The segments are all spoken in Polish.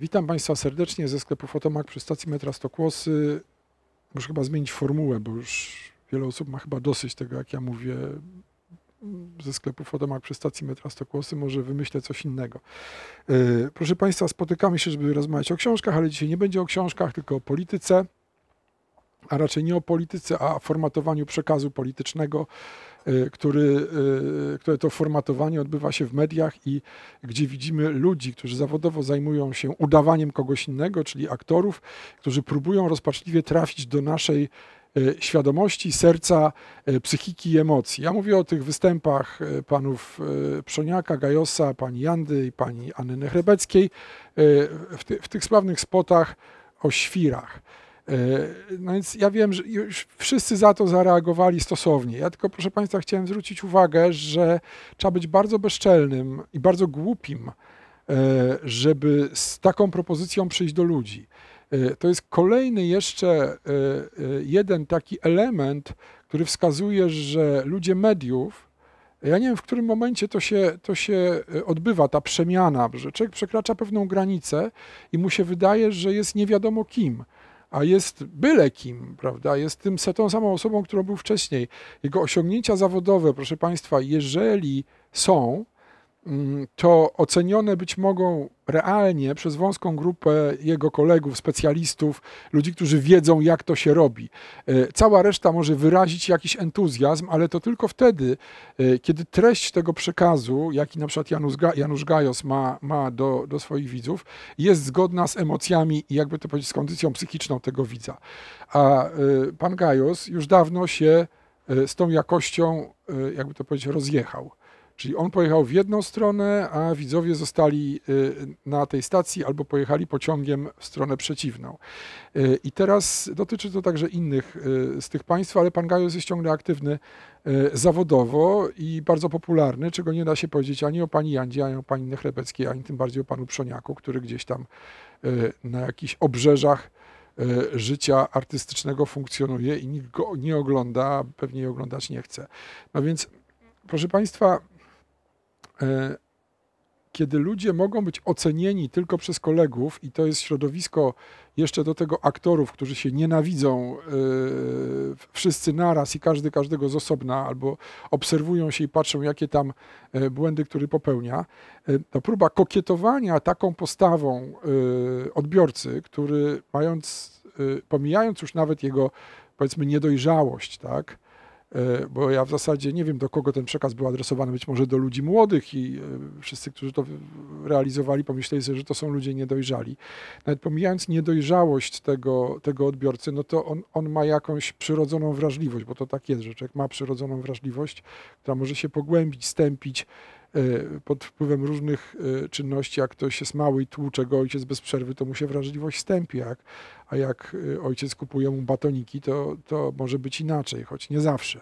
Witam Państwa serdecznie ze sklepu Fotomak przy stacji metra Stokłosy. Muszę chyba zmienić formułę, bo już wiele osób ma chyba dosyć tego, jak ja mówię mm, ze sklepu Fotomak przy stacji metra Stokłosy. Może wymyślę coś innego. E, proszę Państwa, spotykamy się, żeby rozmawiać o książkach, ale dzisiaj nie będzie o książkach, tylko o polityce, a raczej nie o polityce, a o formatowaniu przekazu politycznego Y, który, y, które to formatowanie odbywa się w mediach i gdzie widzimy ludzi, którzy zawodowo zajmują się udawaniem kogoś innego, czyli aktorów, którzy próbują rozpaczliwie trafić do naszej y, świadomości, serca, psychiki i emocji. Ja mówię o tych występach panów Przoniaka, Gajosa, pani Jandy i pani Anny Chrebeckiej w, ty, w tych sławnych spotach o świrach. E, no więc ja wiem, że już wszyscy za to zareagowali stosownie. Ja tylko, proszę Państwa, chciałem zwrócić uwagę, że trzeba być bardzo bezczelnym i bardzo głupim, e, żeby z taką propozycją przyjść do ludzi. E, to jest kolejny jeszcze jeden taki element, który wskazuje, że ludzie mediów, ja nie wiem, w którym momencie to się, to się odbywa, ta przemiana, że człowiek przekracza pewną granicę i mu się wydaje, że jest nie wiadomo kim a jest byle kim, prawda? Jest tym, tą samą osobą, którą był wcześniej. Jego osiągnięcia zawodowe, proszę Państwa, jeżeli są, Mm, to ocenione być mogą realnie przez wąską grupę jego kolegów, specjalistów, ludzi, którzy wiedzą, jak to się robi. E, cała reszta może wyrazić jakiś entuzjazm, ale to tylko wtedy, e, kiedy treść tego przekazu, jaki na przykład Janusz, Janusz Gajos ma, ma do, do swoich widzów, jest zgodna z emocjami i jakby to powiedzieć, z kondycją psychiczną tego widza. A e, pan Gajos już dawno się z tą jakością, jakby to powiedzieć, rozjechał. Czyli on pojechał w jedną stronę, a widzowie zostali y, na tej stacji albo pojechali pociągiem w stronę przeciwną. Y, I teraz dotyczy to także innych y, z tych państw, ale pan Gajos jest ciągle aktywny zawodowo i bardzo popularny, czego nie da się powiedzieć ani o pani Jandzie, ani o pani Nechrepeckiej, ani tym bardziej o panu Przoniaku, który gdzieś tam na jakichś obrzeżach życia artystycznego funkcjonuje i nikt go nie ogląda, a pewnie oglądać nie chce. No więc, proszę Państwa, E, kiedy ludzie mogą być ocenieni tylko przez kolegów, i to jest środowisko jeszcze do tego aktorów, którzy się nienawidzą e, wszyscy naraz i każdy każdego z osobna, albo obserwują się i patrzą, jakie tam e, błędy, który popełnia, to ta próba kokietowania taką postawą odbiorcy, który mając, pomijając już nawet jego powiedzmy niedojrzałość, tak, E, bo ja w zasadzie nie wiem, do kogo ten przekaz był adresowany, być może do ludzi młodych i e, wszyscy, którzy to realizowali, pomyśleli sobie, że to są ludzie niedojrzali. Nawet pomijając niedojrzałość tego, tego odbiorcy, no to on, on ma jakąś przyrodzoną wrażliwość, bo to tak jest, że człowiek ma przyrodzoną wrażliwość, która może się pogłębić, stępić, E, pod wpływem różnych e, czynności, jak ktoś jest mały i tłucze go ojciec bez przerwy, to mu się wrażliwość stępi, jak, a jak e, ojciec kupuje mu batoniki, to, to może być inaczej, choć nie zawsze.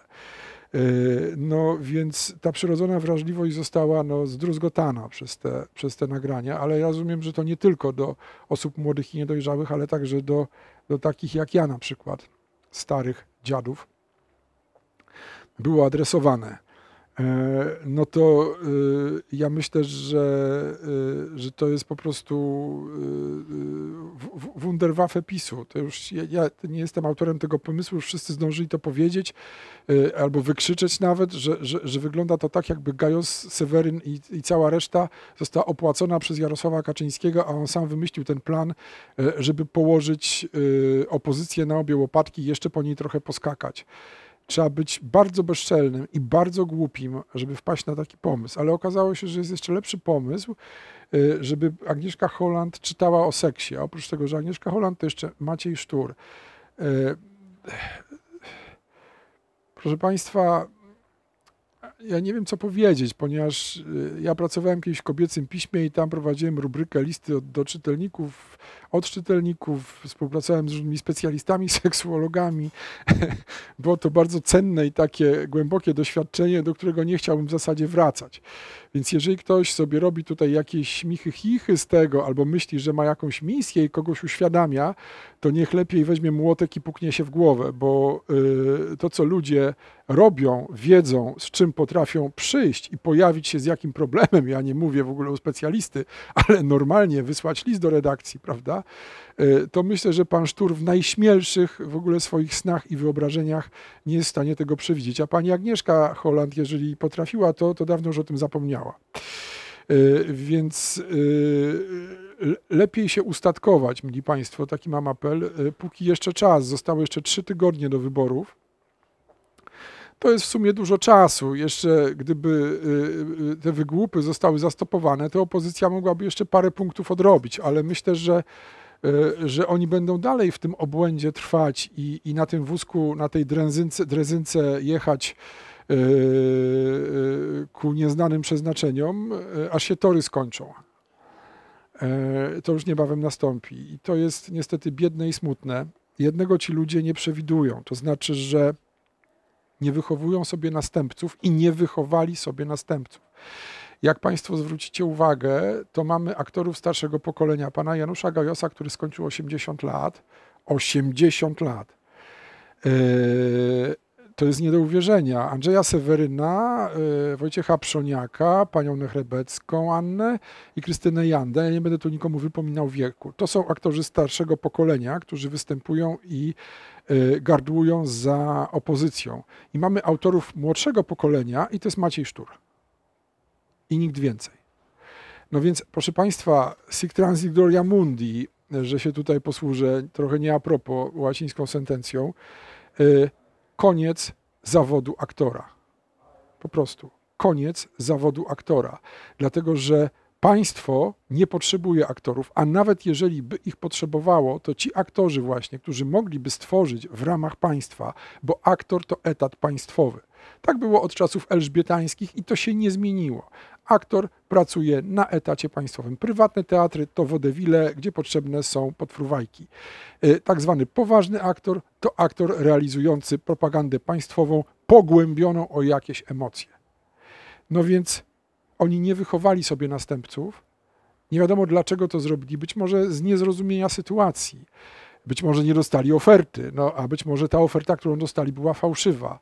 No więc ta przyrodzona wrażliwość została no, zdruzgotana przez te, przez te nagrania, ale ja rozumiem, że to nie tylko do osób młodych i niedojrzałych, ale także do, do takich jak ja na przykład, starych dziadów, było adresowane. E, no to e, ja myślę, że, e, że to jest po prostu wunderwaffe PiSu. To już ja, ja, nie jestem autorem tego pomysłu, już wszyscy zdążyli to powiedzieć albo wykrzyczeć nawet, że, że, że wygląda to tak, jakby Gajos, Seweryn i, i cała reszta została opłacona przez Jarosława Kaczyńskiego, a on sam wymyślił ten plan, żeby położyć opozycję na obie łopatki i jeszcze po niej trochę poskakać. Trzeba być bardzo bezczelnym i bardzo głupim, żeby wpaść na taki pomysł. Ale okazało się, że jest jeszcze lepszy pomysł, y, żeby Agnieszka Holland czytała o seksie. A oprócz tego, że Agnieszka Holland to jeszcze Maciej Sztur. Y, proszę Państwa, ja nie wiem, co powiedzieć, ponieważ y, ja pracowałem kiedyś w kobiecym piśmie i tam prowadziłem rubrykę listy do czytelników od czytelników, współpracowałem z różnymi specjalistami, seksuologami. Było to bardzo cenne i takie głębokie doświadczenie, do którego nie chciałbym w zasadzie wracać. Więc jeżeli ktoś sobie robi tutaj jakieś michy chichy z tego, albo myśli, że ma jakąś misję i kogoś uświadamia, to niech lepiej weźmie młotek i puknie się w głowę, bo y, to, co ludzie robią, wiedzą, z czym potrafią przyjść i pojawić się z jakim problemem, ja nie mówię w ogóle o specjalisty, ale normalnie wysłać list do redakcji, prawda? E, to myślę, że pan Sztur w najśmielszych w ogóle swoich snach i wyobrażeniach nie jest w stanie tego przewidzieć. A pani Agnieszka Holland, jeżeli potrafiła to, to dawno już o tym zapomniała. E, więc e, lepiej się ustatkować, mili Państwo, taki mam apel, póki jeszcze czas, zostało jeszcze trzy tygodnie do wyborów to jest w sumie dużo czasu. Jeszcze gdyby y, y, te wygłupy zostały zastopowane, to opozycja mogłaby jeszcze parę punktów odrobić, ale myślę, że y, że oni będą dalej w tym obłędzie trwać i, i na tym wózku, na tej drezynce, drezynce jechać ku nieznanym przeznaczeniom, aż się tory skończą. E, to już niebawem nastąpi. I to jest niestety biedne i smutne. Jednego ci ludzie nie przewidują. To znaczy, że nie wychowują sobie następców i nie wychowali sobie następców. Jak Państwo zwrócicie uwagę, to mamy aktorów starszego pokolenia, pana Janusza Gajosa, który skończył 80 lat. 80 lat. Yy, to jest nie do uwierzenia. Andrzeja Seweryna, y, Wojciecha Przoniaka, panią Nechrebecką Annę i Krystynę Jandę. Ja nie będę tu nikomu wypominał wieku. To są aktorzy starszego pokolenia, którzy występują i y, gardłują za opozycją. I mamy autorów młodszego pokolenia i to jest Maciej Sztur. I nikt więcej. No więc, proszę Państwa, Sic Transit Gloria Mundi, że się tutaj posłużę trochę nie a propos łacińską sentencją, y, koniec zawodu aktora. Po prostu koniec zawodu aktora, dlatego że Państwo nie potrzebuje aktorów, a nawet jeżeli by ich potrzebowało, to ci aktorzy właśnie, którzy mogliby stworzyć w ramach państwa, bo aktor to etat państwowy. Tak było od czasów elżbietańskich i to się nie zmieniło. Aktor pracuje na etacie państwowym. Prywatne teatry to wodewile, gdzie potrzebne są podfruwajki. Y, tak zwany poważny aktor to aktor realizujący propagandę państwową pogłębioną o jakieś emocje. No więc oni nie wychowali sobie następców. Nie wiadomo dlaczego to zrobili. Być może z niezrozumienia sytuacji. Być może nie dostali oferty, no, a być może ta oferta, którą dostali, była fałszywa.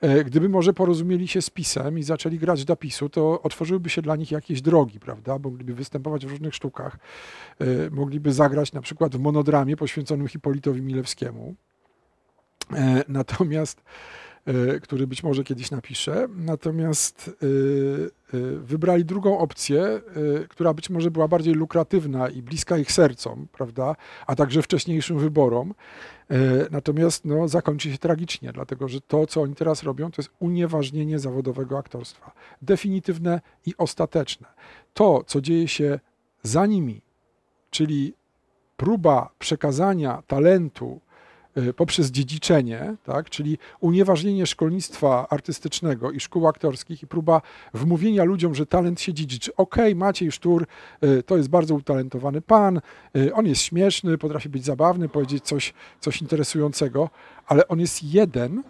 E, gdyby może porozumieli się z pisem i zaczęli grać dla PiSu, to otworzyłyby się dla nich jakieś drogi, prawda? Mogliby występować w różnych sztukach, e, mogliby zagrać na przykład w monodramie poświęconym Hipolitowi Milewskiemu. E, natomiast E, który być może kiedyś napisze. Natomiast e, e, wybrali drugą opcję, która być może była bardziej lukratywna i bliska ich sercom, prawda, a także wcześniejszym wyborom. Natomiast no, zakończy się tragicznie, dlatego że to, co oni teraz robią, to jest unieważnienie zawodowego aktorstwa. Definitywne i ostateczne. To, co dzieje się za nimi, czyli próba przekazania talentu, Y, poprzez dziedziczenie, tak, czyli unieważnienie szkolnictwa artystycznego i szkół aktorskich i próba wmówienia ludziom, że talent się dziedziczy. Okej, okay, Maciej Sztur y, to jest bardzo utalentowany pan, y, on jest śmieszny, potrafi być zabawny, powiedzieć coś, coś interesującego, ale on jest jeden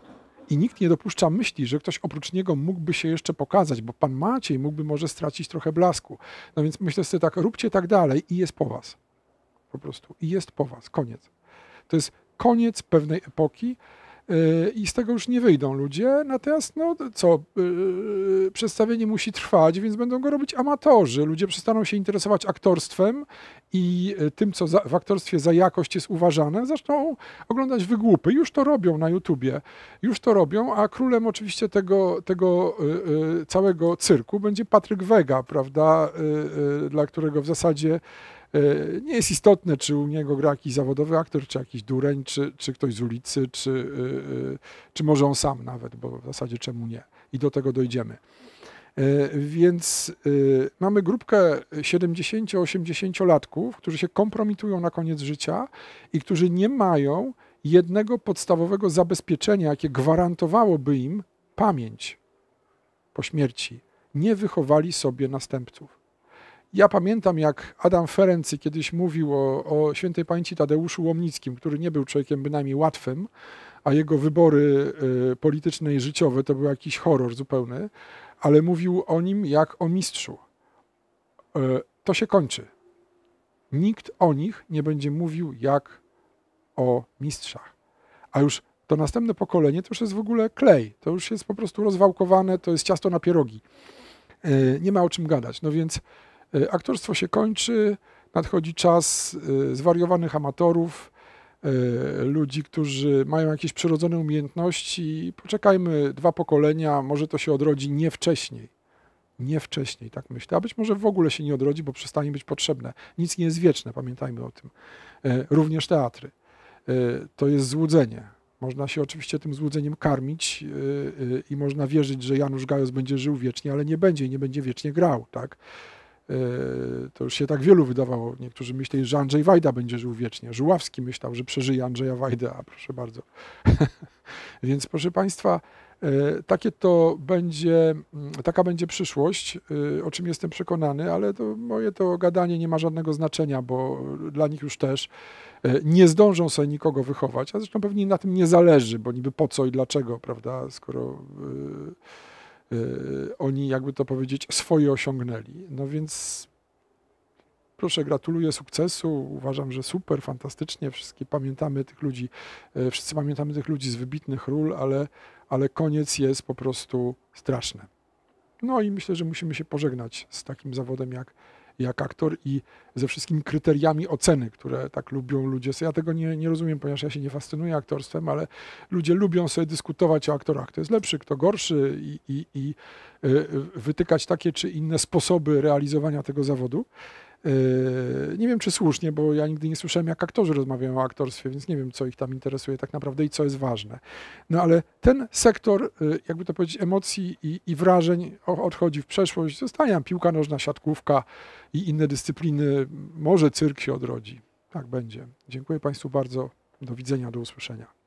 i nikt nie dopuszcza myśli, że ktoś oprócz niego mógłby się jeszcze pokazać, bo pan Maciej mógłby może stracić trochę blasku. No więc myślę sobie tak, róbcie tak dalej i jest po was. Po prostu. I jest po was. Koniec. To jest koniec pewnej epoki y, i z tego już nie wyjdą ludzie. Natomiast, no co, y, przedstawienie musi trwać, więc będą go robić amatorzy. Ludzie przestaną się interesować aktorstwem i y, tym, co za, w aktorstwie za jakość jest uważane, zaczną oglądać wygłupy. Już to robią na YouTubie, już to robią, a królem oczywiście tego, tego całego cyrku będzie Patryk Wega, prawda, dla którego w zasadzie E, nie jest istotne, czy u niego gra jakiś zawodowy aktor, czy jakiś dureń, czy, czy ktoś z ulicy, czy, e, e, czy może on sam nawet, bo w zasadzie czemu nie. I do tego dojdziemy. Więc mamy grupkę 70-80-latków, którzy się kompromitują na koniec życia i którzy nie mają jednego podstawowego zabezpieczenia, jakie gwarantowałoby im pamięć po śmierci. Nie wychowali sobie następców. Ja pamiętam, jak Adam Ferency kiedyś mówił o, o świętej pamięci Tadeuszu Łomnickim, który nie był człowiekiem bynajmniej łatwym, a jego wybory y, polityczne i życiowe to był jakiś horror zupełny, ale mówił o nim jak o mistrzu. Y, to się kończy. Nikt o nich nie będzie mówił jak o mistrzach. A już to następne pokolenie to już jest w ogóle klej. To już jest po prostu rozwałkowane, to jest ciasto na pierogi. Y, nie ma o czym gadać. No więc Y, aktorstwo się kończy, nadchodzi czas y, zwariowanych amatorów, y, ludzi, którzy mają jakieś przyrodzone umiejętności. Poczekajmy dwa pokolenia, może to się odrodzi nie wcześniej. Nie wcześniej, tak myślę. A być może w ogóle się nie odrodzi, bo przestanie być potrzebne. Nic nie jest wieczne, pamiętajmy o tym. Również teatry. To jest złudzenie. Można się oczywiście tym złudzeniem karmić i można wierzyć, że Janusz Gajos będzie żył wiecznie, ale nie będzie i nie będzie wiecznie grał. Tak? E, to już się tak wielu wydawało. Niektórzy myśleli, że Andrzej Wajda będzie żył wiecznie. Żuławski myślał, że przeżyje Andrzeja Wajda, a proszę bardzo. Więc proszę Państwa, e, takie to będzie, mm, taka będzie przyszłość, e, o czym jestem przekonany, ale to moje to gadanie nie ma żadnego znaczenia, bo dla nich już też nie zdążą sobie nikogo wychować, a zresztą pewnie na tym nie zależy, bo niby po co i dlaczego, prawda, skoro... Yy, Y, oni, jakby to powiedzieć, swoje osiągnęli. No więc proszę, gratuluję sukcesu. Uważam, że super, fantastycznie. Wszystkie pamiętamy tych ludzi, y, wszyscy pamiętamy tych ludzi z wybitnych ról, ale, ale koniec jest po prostu straszny. No i myślę, że musimy się pożegnać z takim zawodem jak, jak aktor i ze wszystkimi kryteriami oceny, które tak lubią ludzie. Ja tego nie, nie rozumiem, ponieważ ja się nie fascynuję aktorstwem, ale ludzie lubią sobie dyskutować o aktorach, kto jest lepszy, kto gorszy i, i, i e, wytykać takie czy inne sposoby realizowania tego zawodu. Yy, nie wiem, czy słusznie, bo ja nigdy nie słyszałem, jak aktorzy rozmawiają o aktorstwie, więc nie wiem, co ich tam interesuje tak naprawdę i co jest ważne. No ale ten sektor, yy, jakby to powiedzieć, emocji i, i wrażeń odchodzi w przeszłość. Zostanie piłka nożna, siatkówka i inne dyscypliny. Może cyrk się odrodzi. Tak będzie. Dziękuję Państwu bardzo. Do widzenia, do usłyszenia.